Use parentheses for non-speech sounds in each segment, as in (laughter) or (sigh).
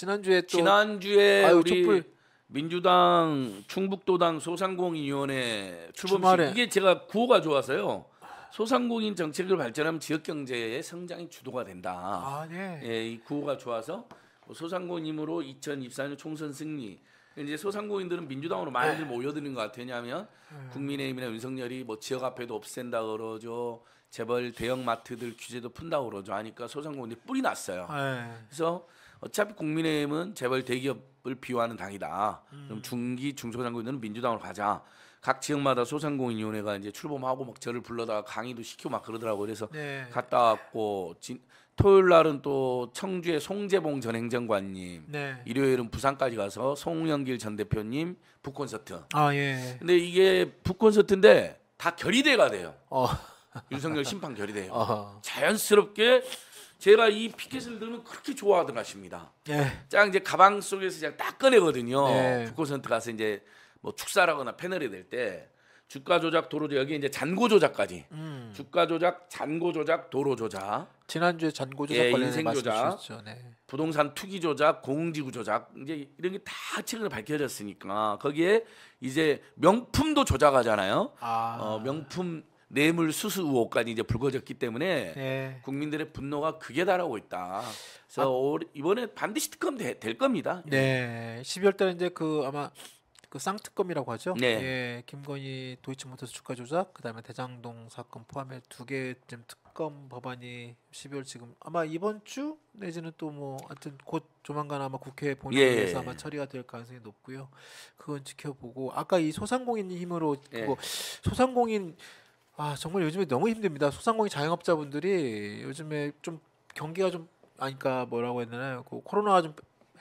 지난주에 또 지난주에 아유, 우리 촛불. 민주당 충북도당 소상공인위원회 출범식 이게 제가 구호가 좋아서요. 소상공인 정책을 발전하면 지역 경제의 성장이 주도가 된다. 아, 네. 예, 이 구호가 좋아서 뭐 소상공인으로 2024년 총선 승리. 이제 소상공인들은 민주당으로 많이들 네. 모여드는 것 같으냐면 네. 국민의힘이나 윤석열이 뭐 지역 앞에도 없앤다 그러죠. 재벌 대형 마트들 규제도 푼다 그러죠. 하니까 소상공인들 이 뿌리 났어요. 네. 그래서 어차피 국민의힘은 재벌 대기업을 비호하는 당이다. 음. 그럼 중기 중소상공인은 민주당으로 가자. 각 지역마다 소상공인위원회가 이제 출범하고 막 저를 불러다가 강의도 시키고 막그러더라고 그래서 네. 갔다 왔고 진, 토요일 날은 또 청주의 송재봉 전 행정관님, 네. 일요일은 부산까지 가서 송영길 전 대표님 북콘서트. 아 예. 근데 이게 북콘서트인데 다 결의대가 돼요. 어. 윤석열 심판 결의대요. (laughs) 어. 자연스럽게 제가 이 피켓을 들면 으 그렇게 좋아하더라십니다. 예. 딱 이제 가방 속에서 그냥 딱 꺼내거든요. 예. 북콘센트 가서 이제 뭐 축사라거나 패널이 될 때 주가 조작 도로 조작 여기 이제 잔고 조작까지 음. 주가 조작 잔고 조작 도로 조작 지난주에 잔고 예, 조작 예, 인생 조작 네. 부동산 투기 조작 공지구 조작 이제 이런 게다 최근에 밝혀졌으니까 거기에 이제 명품도 조작하잖아요. 아. 어, 명품 뇌물 수수 의혹까지 이제 불거졌기 때문에 네. 국민들의 분노가 극에 달하고 있다. 그래서 아, 올, 이번에 반드시 특검 되, 될 겁니다. 예. 네, 12월 달에 이제 그 아마 그 쌍특검이라고 하죠. 네. 예, 김건희 도이치모터스 주가 조작, 그다음에 대장동 사건 포함해 두 개쯤 특검 법안이 12월 지금 아마 이번 주 내지는 또 뭐 하여튼 곧 조만간 아마 국회 본회의에서 예. 아마 처리가 될 가능성이 높고요. 그건 지켜보고 아까 이 소상공인 힘으로 예. 소상공인 아 정말 요즘에 너무 힘듭니다. 소상공인 자영업자분들이 요즘에 좀 경기가 좀 아니까 그러니까 뭐라고 했나요? 그 코로나가 좀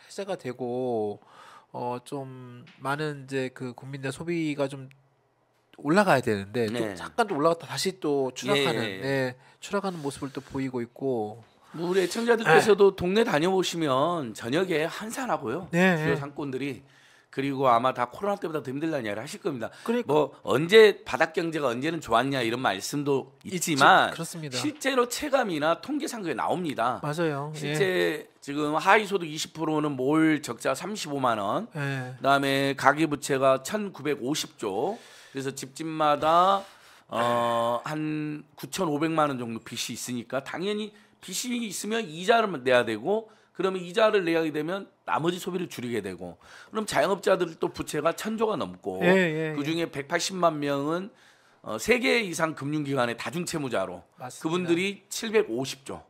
해제가 되고 어 좀 많은 이제 그 국민들 소비가 좀 올라가야 되는데 네. 좀 잠깐 좀 올라갔다 다시 또 추락하는 예. 예, 추락하는 모습을 또 보이고 있고 뭐 우리 애청자들께서도 동네 다녀오시면 저녁에 한산하고요 네. 주요 예. 상권들이 그리고 아마 다 코로나 때보다 더 힘들다는 이야기를 하실 겁니다. 그러니까. 뭐 언제 바닥 경제가 언제는 좋았냐 이런 말씀도 있지만 그렇습니다. 실제로 체감이나 통계상 그게 나옵니다. 맞아요. 실제 예. 지금 하위 소득 20%는 몰 적자 35만 원. 예. 그다음에 가계 부채가 1,950조. 그래서 집집마다 어한 9,500만 원 정도 빚이 있으니까 당연히 빚이 있으면 이자를 내야 되고 그러면 이자를 내야 되면 나머지 소비를 줄이게 되고 그럼 자영업자들도 부채가 천조가 넘고 예, 예, 예. 그중에 180만 명은 어, 세 개 이상 금융기관의 다중채무자로 맞습니다. 그분들이 750조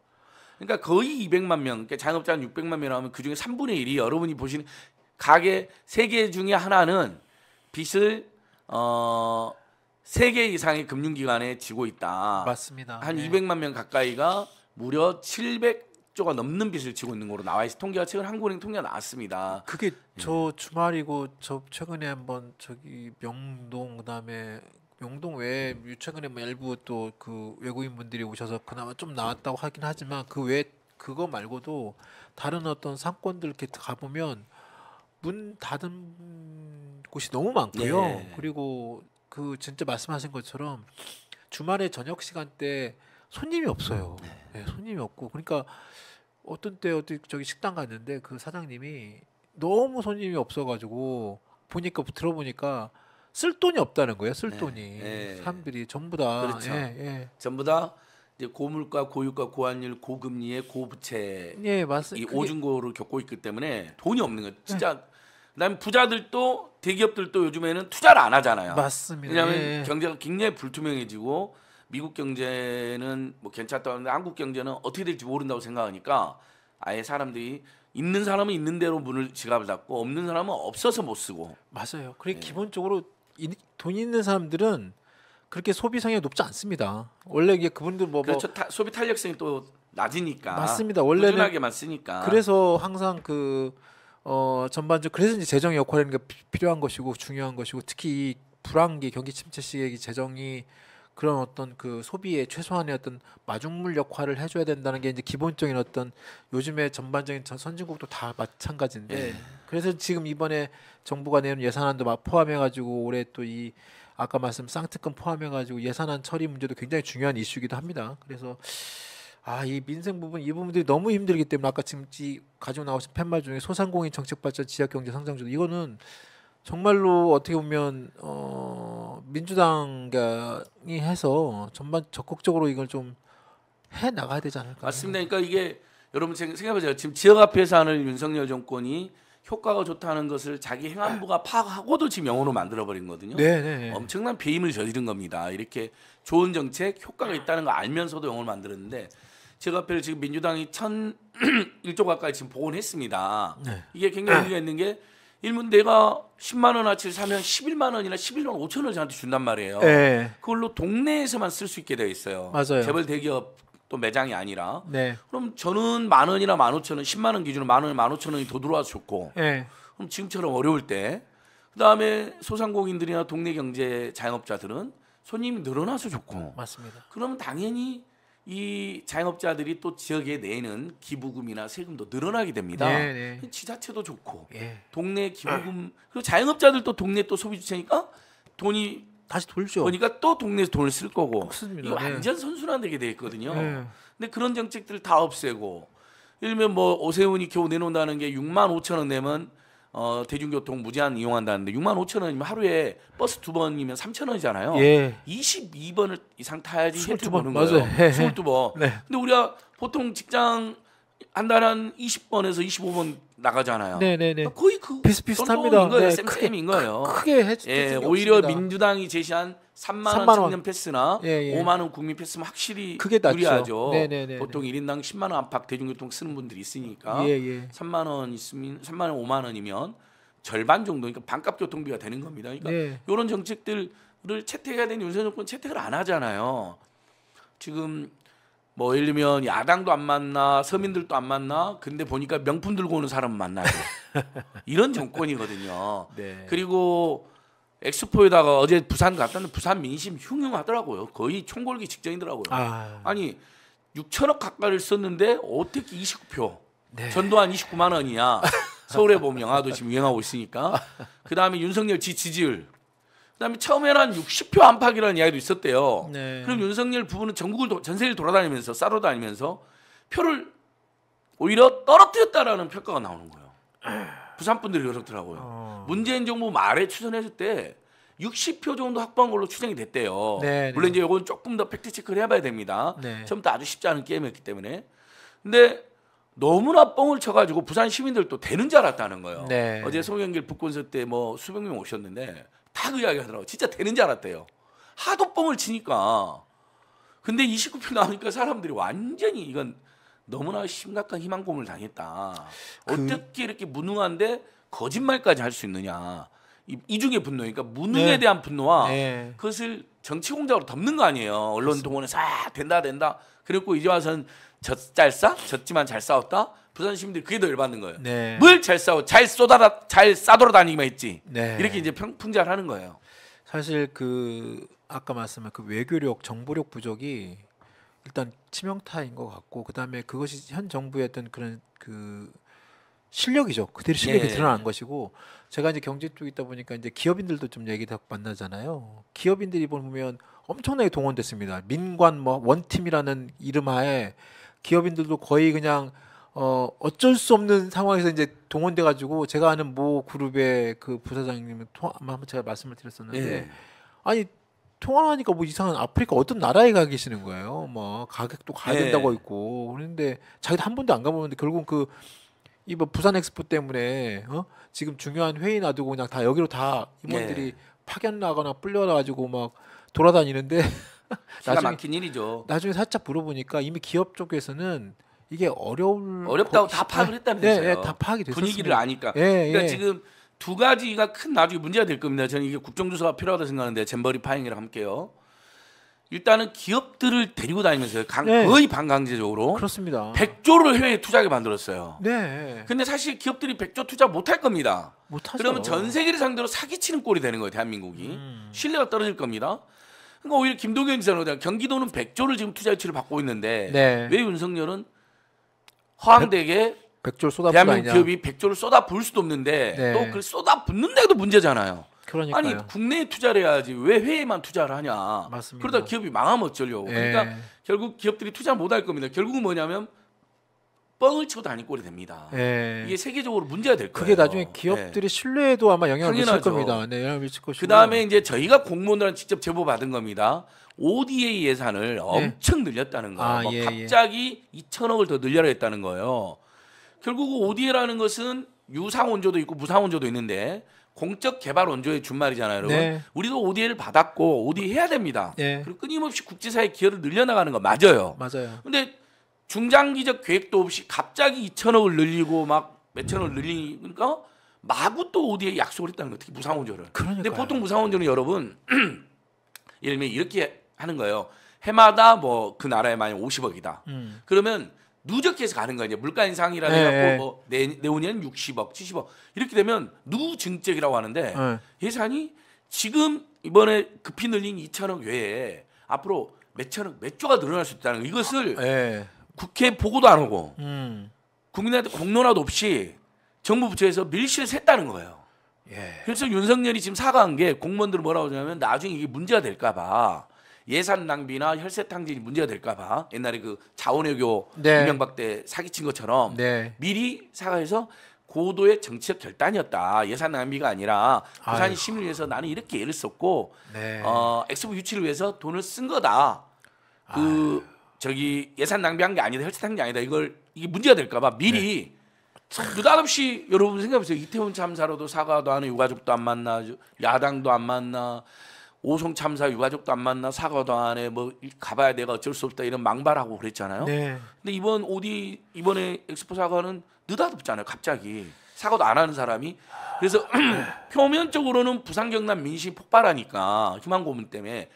그러니까 거의 200만 명 그러니까 자영업자 한 600만 명이라 하면 그중에 3분의 1이 여러분이 보시는 가게 세 개 중에 하나는 빚을 어 세 개 이상의 금융기관에 지고 있다. 맞습니다. 한 네. 200만 명 가까이가 무려 7 0 조가 넘는 빚을 지고 있는 거로 나와 있어 통계가 최근 한국은행 통계가 나왔습니다. 그게 예. 저 주말이고 저 최근에 한번 저기 명동 그다음에 명동 외에 최근에 뭐 일부 또 그 외국인 분들이 오셔서 그나마 좀 나왔다고 하긴 하지만 그 외 그거 말고도 다른 어떤 상권들 이렇게 가 보면 문 닫은 곳이 너무 많고요. 네. 그리고 그 진짜 말씀하신 것처럼 주말에 저녁 시간 때 손님이 없어요. 네. 네, 손님이 없고 그러니까 어떤 때 어디 저기 식당 갔는데 그 사장님이 너무 손님이 없어가지고 보니까 들어보니까 쓸 돈이 없다는 거예요. 쓸 네. 돈이 네, 사람들이 전부 다 그렇죠. 예, 예. 전부 다 이제 고물가, 고유가, 고환율, 고금리의 고부채 예, 맞습니다. 이 오중고를 겪고 있기 때문에 돈이 없는 거예요. 진짜 예. 그다음 에 부자들도 대기업들도 요즘에는 투자를 안 하잖아요. 맞습니다. 왜냐하면 예, 예. 경제가 굉장히 불투명해지고 미국 경제는 뭐 괜찮다는데 한국 경제는 어떻게 될지 모른다고 생각하니까 아예 사람들이 있는 사람은 있는 대로 문을 지갑을 닫고 없는 사람은 없어서 못 쓰고 맞아요. 그리고 예. 기본적으로 이, 돈 있는 사람들은 그렇게 소비 성향이 높지 않습니다. 원래 이게 그분들 뭐, 뭐 그렇죠. 뭐 타, 소비 탄력성이 또 낮으니까 맞습니다. 원래는 꾸준하게만 쓰니까 그래서 항상 그 어, 전반적 그래서 이제 재정 역할이 필요한 것이고 중요한 것이고 특히 이 불황기 경기 침체 시기에 재정이 그런 어떤 그 소비의 최소한의 어떤 마중물 역할을 해줘야 된다는 게 이제 기본적인 어떤 요즘의 전반적인 선진국도 다 마찬가지인데 예. 그래서 지금 이번에 정부가 내는 예산안도 막 포함해가지고 올해 또 이 아까 말씀 쌍특금 포함해가지고 예산안 처리 문제도 굉장히 중요한 이슈기도 합니다. 그래서 아 이 민생 부분 이 부분들이 너무 힘들기 때문에 아까 지금 지 가지고 나오신 팻말 중에 소상공인 정책 발전 지역 경제 성장주도 이거는 정말로 어떻게 보면 어, 민주당이 해서 전반 적극적으로 이걸 좀 해 나가야 되지 않을까? 맞습니다. 그러니까 이게 여러분 생각해보세요. 지금 지역 앞에서 하는 윤석열 정권이 효과가 좋다는 것을 자기 행안부가 파악하고도 지금 영어로 만들어버린 거거든요. 네네. 네, 네. 엄청난 배임을 저지른 겁니다. 이렇게 좋은 정책 효과가 있다는 걸 알면서도 영어를 만들었는데 지역 앞에를 지금 민주당이 천 (clears throat) 일조 가까이 지금 복원했습니다. 네. 이게 굉장히 의미가 있는 게 일문 내가 10만 원어치를 사면 11만 원이나 11만 5천 원을 저한테 준단 말이에요. 네. 그걸로 동네에서만 쓸 수 있게 되어 있어요. 맞아요. 재벌 대기업 또 매장이 아니라. 네. 그럼 저는 만 원이나 만 오천 원, 10만 원 기준으로 만 원, 만 오천 원이 더 들어와서 좋고. 네. 그럼 지금처럼 어려울 때 그다음에 소상공인들이나 동네 경제 자영업자들은 손님이 늘어나서 좋고. 맞습니다. 그럼 당연히 이 자영업자들이 또 지역에 내는 기부금이나 세금도 늘어나게 됩니다. 네네. 지자체도 좋고 예. 동네 기부금 그리고 자영업자들도 동네 또 소비 주체니까 어? 돈이 다시 돌죠. 그러니까 또 동네에서 돈을 쓸 거고 이거 네. 완전 선순환되게 돼 있거든요. 네. 근데 그런 정책들을 다 없애고 예를 들면 뭐 오세훈이 겨우 내놓는다는 게 6만 5천 원 내면 어, 대중교통 무제한 이용한다는데 6만 5천 원이면 하루에 버스 두 번이면 3천 원이잖아요. 예. 22번을 이상 타야지 혜택 보는 거예요. 맞아요. 예. 22번. 네. 근데 우리가 보통 직장 한 달에 한 20번에서 25번 나가잖아요. 네네네. 아, 거의 그 비슷비슷합니다. 거예요. 네, 쌤쌤인 거예요. 크게 해주 예, 오히려 없습니다. 민주당이 제시한 3만, 3만 원 청년 패스나 예, 예. 5만 원 국민 패스면 확실히 유리하죠. 네네네. 보통 1인당 10만 원 안팎 대중교통 쓰는 분들이 있으니까 예, 예. 3만 원 있으면 3만 원 5만 원이면 절반 정도니까 그러니까 반값 교통비가 되는 겁니다. 그러니까 네. 이런 정책들을 채택해야 되는 윤석열 정권 채택을 안 하잖아요. 지금 뭐 예를 들면 야당도 안 만나 서민들도 안 만나 근데 보니까 명품 들고 오는 사람 만나고 (laughs) 이런 정권이거든요. 네. 그리고 엑스포에다가 어제 부산 갔다는 부산 민심 흉흉하더라고요. 거의 총궐기 직전이더라고요. 아. 니 6천억 가까이를 썼는데 어떻게 29표 네. 전두환 29만 원이야. 서울에 보면 영화도 지금 유행하고 있으니까 그 다음에 윤석열 지지율 그다음에 처음에는 한 60표 안팎이라는 이야기도 있었대요. 네. 그럼 윤석열 부부는 전국을 도, 전세를 돌아다니면서 싸러 다니면서 표를 오히려 떨어뜨렸다라는 평가가 나오는 거예요. 부산 분들이 그렇더라고요. 어. 문재인 정부 말에 추천했을 때 60표 정도 확보한 걸로 추정이 됐대요. 네, 네. 물론 이제 이건 조금 더 팩트 체크를 해봐야 됩니다. 네. 처음부터 아주 쉽지 않은 게임이었기 때문에. 근데 너무나 뻥을 쳐가지고 부산 시민들도 되는 줄 알았다는 거예요. 네. 어제 송영길 북콘서트 때뭐 수백 명 오셨는데 다그 이야기 하더라고. 요 진짜 되는지 알았대요. 하도 뻥을 치니까. 근데 29표 나오니까 사람들이 완전히 이건 너무나 심각한 희망고문을 당했다. 그... 어떻게 이렇게 무능한데 거짓말까지 할 수 있느냐. 이중에 분노니까 그러니까 무능에 네. 대한 분노와 네. 그것을 정치 공작으로 덮는 거 아니에요. 언론 동원에서 아, 된다 된다. 그리고 이제 와서는 젖잘 싸? 젖지만잘 싸웠다. 부산 시민들이 그게 더 열받는 거예요. 네. 뭘잘 싸워, 잘 쏟아라, 잘 싸돌아다니기만 했지. 네. 이렇게 이제 평, 풍자 하는 거예요. 사실 그 아까 말씀한 그 외교력, 정보력 부족이 일단 치명타인 것 같고 그다음에 그것이 현 정부의 어떤 그런 그 실력이죠. 그들의 실력이 예. 네. 드러난 것이고 제가 이제 경제 쪽에 있다 보니까 이제 기업인들도 좀 얘기 다 만나잖아요. 기업인들이 보면 엄청나게 동원됐습니다. 민관 뭐 원팀이라는 이름하에 기업인들도 거의 그냥 어 어쩔 수 없는 상황에서 이제 동원돼 가지고 제가 아는 모 그룹의 그 부사장님 통화 한번 제가 말씀을 드렸었는데 예. 아니 통화하니까 뭐 이상한 아프리카 어떤 나라에 가 계시는 거예요. 뭐 가격도 가야 예. 된다고 있고 그런데 자기도 한 번도 안 가보는데 결국 그이뭐 부산 엑스포 때문에 어 지금 중요한 회의 놔두고 그냥 다 여기로 다 임원들이 예. 파견 나거나 불려 가지고 막 돌아다니는데 (laughs) 나중에 막힌 일이죠. 나중에 살짝 물어보니까 이미 기업 쪽에서는 이게 어려울 어렵다고 다 파악을 했다면서요. 예, 예, 다 파악이 됐어요. 분위기를 아니까. 예, 그러니까 예. 지금 두 가지가 큰 나중에 문제가 될 겁니다. 저는 이게 국정조사가 필요하다고 생각하는데 잼버리 파행이랑 함께요. 일단은 기업들을 데리고 다니면서 강, 네. 거의 반강제적으로 그렇습니다. 100조를 해외에 투자하게 만들었어요. 네. 근데 사실 기업들이 100조 투자 못할 겁니다. 못 하죠. 그러면 전 세계를 상대로 사기치는 꼴이 되는 거예요, 대한민국이. 음. 신뢰가 떨어질 겁니다. 그러니까 오히려 김동연 지사는 경기도는 100조를 지금 투자 유치를 받고 있는데 네. 왜 윤석열은 허황되게 백조를 쏟아 대한민국 아니냐. 기업이 백조를 쏟아 부을 수도 없는데 네. 또그 쏟아 붓는데도 문제잖아요. 그러니까요. 아니 국내에 투자를 해야지 왜 해외에만 투자를 하냐. 맞습니다. 그러다 기업이 망하면 어쩌려고. 그러니까 네. 그러니까 결국 기업들이 투자 못할 겁니다. 결국은 뭐냐면 뻥을 치고 다닌 꼴이 됩니다. 네. 이게 세계적으로 문제가 될 거예요. 그게 나중에 기업들이 네. 예. 신뢰에도 아마 영향을 당연하죠. 미칠 겁니다. 네, 영향을 미칠 것이고. 그다음에 이제 저희가 공무원들한테 직접 제보 받은 겁니다. ODA 예산을 네. 엄청 늘렸다는 거예요. 아, 예, 갑자기 예. 2천억을 더늘려라 했다는 거예요. 결국 ODA라는 것은 유상원조도 있고 무상원조도 있는데 공적 개발 원조의 준말이잖아요, 여러분. 네. 우리도 ODA를 받았고 ODA 해야 됩니다. 그리고 끊임없이 국제사회 기여를 늘려나가는 거 맞아요. 맞아요. 근데 중장기적 계획도 없이 갑자기 2천억을 늘리고 막 몇천억을 늘리니까 마구 또 어디에 약속을 했다는 거예요 특히 무상원조를. 그러 근데 보통 무상원조는 여러분 (clears throat) 예를 들면 이렇게 하는 거예요. 해마다 뭐 그 나라에 만약 50억이다. 음. 그러면 누적해서 가는 거예요 물가 인상이라 해갖고 예, 예. 뭐 내, 내후년 60억, 70억 이렇게 되면 누증적이라고 하는데 네. 예산이 지금 이번에 급히 늘린 2천억 외에 앞으로 몇천억, 몇 조가 늘어날 수 있다는 거. 이것을 아, 국회 보고도 안 오고 음. 국민한테 공론화도 없이 정부 부처에서 밀실 샜다는 거예요. 예. 그래서 윤석열이 지금 사과한 게 공무원들 뭐라고 하냐면 나중에 이게 문제가 될까 봐 예산 낭비나 혈세 탕진이 문제가 될까 봐 옛날에 그 자원외교 네. 이명박 때 사기친 것처럼 네. 미리 사과해서 고도의 정치적 결단이었다. 예산 낭비가 아니라 부산이 시민을 위해서 나는 이렇게 애를 썼고 네. 어, 엑스부 유치를 위해서 돈을 쓴 거다. 그 아유. 저기 예산 낭비한 게 아니다, 혈세 탄게 아니다. 이걸 이게 문제가 될까봐 미리 참 네. 느닷없이 여러분 생각해보세요. 이태원 참사로도 사과도 안 해, 유가족도 안 만나, 야당도 안 만나, 오송 참사 유가족도 안 만나, 사과도 안 해, 뭐 가봐야 내가 어쩔 수 없다 이런 망발하고 그랬잖아요. 네. 근데 이번 오디 이번에 엑스포 사과는 느닷없잖아요. 갑자기 사과도 안 하는 사람이 그래서 (clears throat) 표면적으로는 부산 경남 민심 폭발하니까 희망 고문 때문에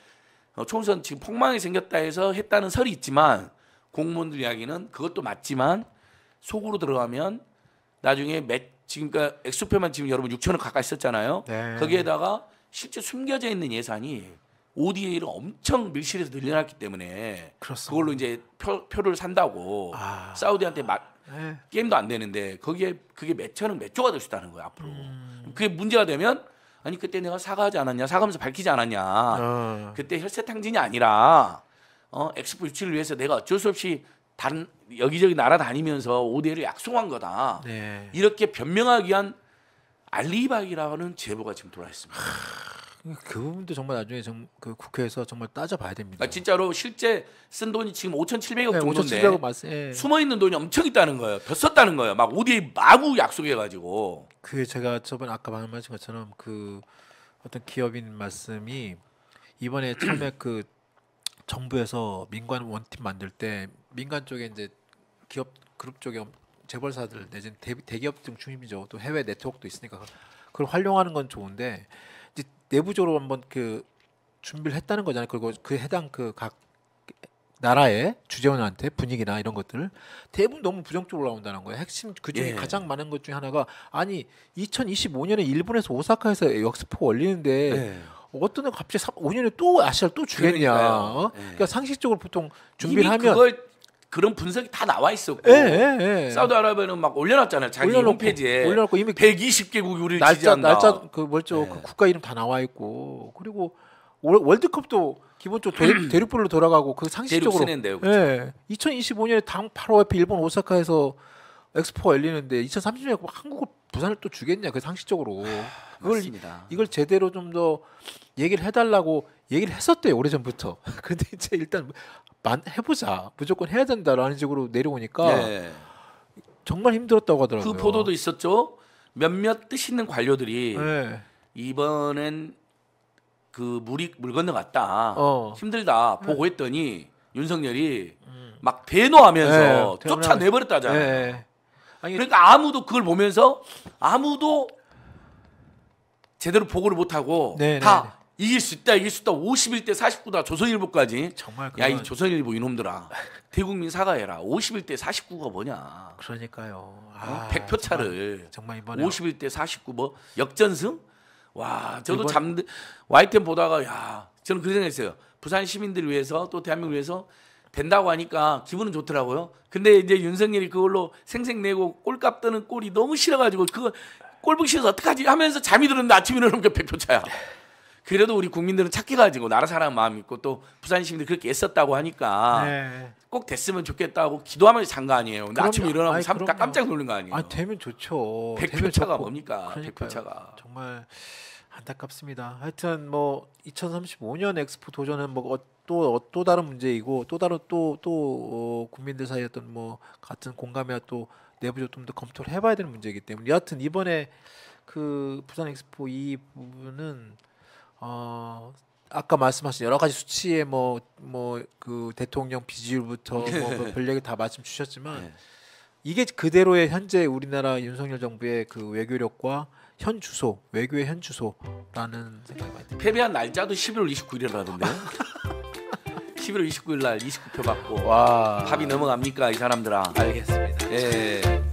어, 총선 지금 폭망이 생겼다 해서 했다는 설이 있지만 공무원들 이야기는 그것도 맞지만 속으로 들어가면 나중에 몇 지금 그러니까 엑스표만 지금 여러분 6천원 가까이 썼잖아요. 네. 거기에다가 실제 숨겨져 있는 예산이 ODA를 엄청 밀실에서 늘려놨기 때문에 그렇습니다. 그걸로 이제 표, 표를 산다고 아. 사우디한테 막 네. 게임도 안 되는데 거기에 그게 몇 천억 몇 조가 될 수 있다는 거예요 앞으로. 음. 그게 문제가 되면 아니 그때 내가 사과하지 않았냐 사과하면서 밝히지 않았냐 어. 그때 혈세탕진이 아니라 어 엑스포 유치를 위해서 내가 어쩔 수 없이 다른 여기저기 날아다니면서 오대를 약속한 거다 네. 이렇게 변명하기 위한 알리바이라는 제보가 지금 돌아왔습니다. 그 부분도 정말 나중에 정, 그 국회에서 정말 따져봐야 됩니다. 아, 진짜로 실제 쓴 돈이 지금 5,700억 네, 정도인데 맞, 예. 숨어 있는 돈이 엄청 있다는 거예요. 더 썼다는 거예요. 막 ODA 마구 약속해가지고. 그 제가 저번 아까 말씀하신 것처럼 그 어떤 기업인 말씀이 이번에 (clears throat) 처음에 그 정부에서 민관 원팀 만들 때 민간 쪽에 이제 기업 그룹 쪽에 재벌사들 내지는 대, 기업등 중심이죠. 또 해외 네트워크도 있으니까 그걸 활용하는 건 좋은데 내부적으로 한번 그 준비를 했다는 거잖아요. 그리고 그 해당 그 각 나라의 주재원한테 분위기나 이런 것들을 대부분 너무 부정적으로 나온다는 거예요. 핵심 그 중에 예. 가장 많은 것 중에 하나가 아니 2025년에 일본에서 오사카에서 역스포 열리는데 예. 어떤 애 갑자기 5년에 또 아시아를 또 주겠냐. 그니까 어? 그러니까 예. 그러니까 상식적으로 보통 준비를 하면 그걸 그런 분석이 다 나와 있었고 예, 예, 예. 사우디아라비아는 막 올려놨잖아요 자기 올려놓고, 홈페이지에 올려놓고 이미 120개국이 우리 날짜, 지지한다 날짜 그 멀쩡 예. 네. 그 국가 이름 다 나와 있고 그리고 월드컵도 기본적으로 대륙, (clears throat) 대륙불로 돌아가고 그 상식적으로 대륙 그렇죠? 예, 2025년에 당 바로 옆에 일본 오사카에서 엑스포 열리는데 2030년에 뭐 한국을 부산을 또 주겠냐 그 상식적으로 그걸 맞습니다. 이걸 제대로 좀 더 얘기를 해달라고 얘기를 했었대요 오래 전부터 (laughs) 근데 이제 일단 해보자 무조건 해야 된다라는 식으로 내려오니까 예. 정말 힘들었다고 하더라고요. 그 보도도 있었죠. 몇몇 뜻 있는 관료들이 예. 이번엔 그 물이 물 건너갔다 어. 힘들다 보고했더니 음. 윤석열이 막 대노하면서 예. 쫓아내버렸다잖아요. 예. 아니, 그러니까 아무도 그걸 보면서 아무도 제대로 보고를 못하고 네, 다 네, 네. 이길 수 있다 이길 수 있다 51대 49다 조선일보까지 정말 그건... 야이 조선일보 이놈들아 대국민 사과해라 51대 49가 뭐냐 그러니까요 어? 아, 100표 차를 정말, 정말 51대 49 뭐 역전승 와 저도 이번... 잠들 와이템 보다가 야 저는 그 생각했어요 부산 시민들 위해서 또 대한민국 위해서 된다고 하니까 기분은 좋더라고요 근데 이제 윤석열이 그걸로 생색내고 꼴값 뜨는 꼴이 너무 싫어가지고 그거 꼴보기 싫어서 어떡하지 하면서 잠이 들었는데 아침에 일어나면 100표 차야 그래도 우리 국민들은 착해가지고 나라 사랑 마음 있고 또 부산 시민들 그렇게 애썼다고 하니까 네. 꼭 됐으면 좋겠다고 기도하면 장가 아니에요. 근데 그럼요. 아침에 일어나면 아이, 삼, 깜짝 놀란 거 아니에요. 아 되면 좋죠. 백표 차가 뭡니까? 백표 차가 정말 안타깝습니다. 하여튼 뭐 2035년 엑스포 도전은 뭐 어, 또, 어, 또 다른 문제이고 또 다른 또또 또 어, 국민들 사이 어떤 뭐 같은 공감이야또 내부적 좀더 검토를 해봐야 되는 문제이기 때문에 여하튼 이번에 그 부산 엑스포 이 부분은 어, 아까 말씀하신 여러 가지 수치의 뭐뭐 그 대통령 비지율부터 뭐 별얘기 뭐 (laughs) 다 말씀 주셨지만 네. 이게 그대로의 현재 우리나라 윤석열 정부의 그 외교력과 현 주소 외교의 현 주소라는 생각이 많이 듭니다. 패배한 날짜도 11월 29일이라던데. 11월 29일 날 29표 받고 와. 합이 넘어갑니까 이 사람들아. 알겠습니다. 예.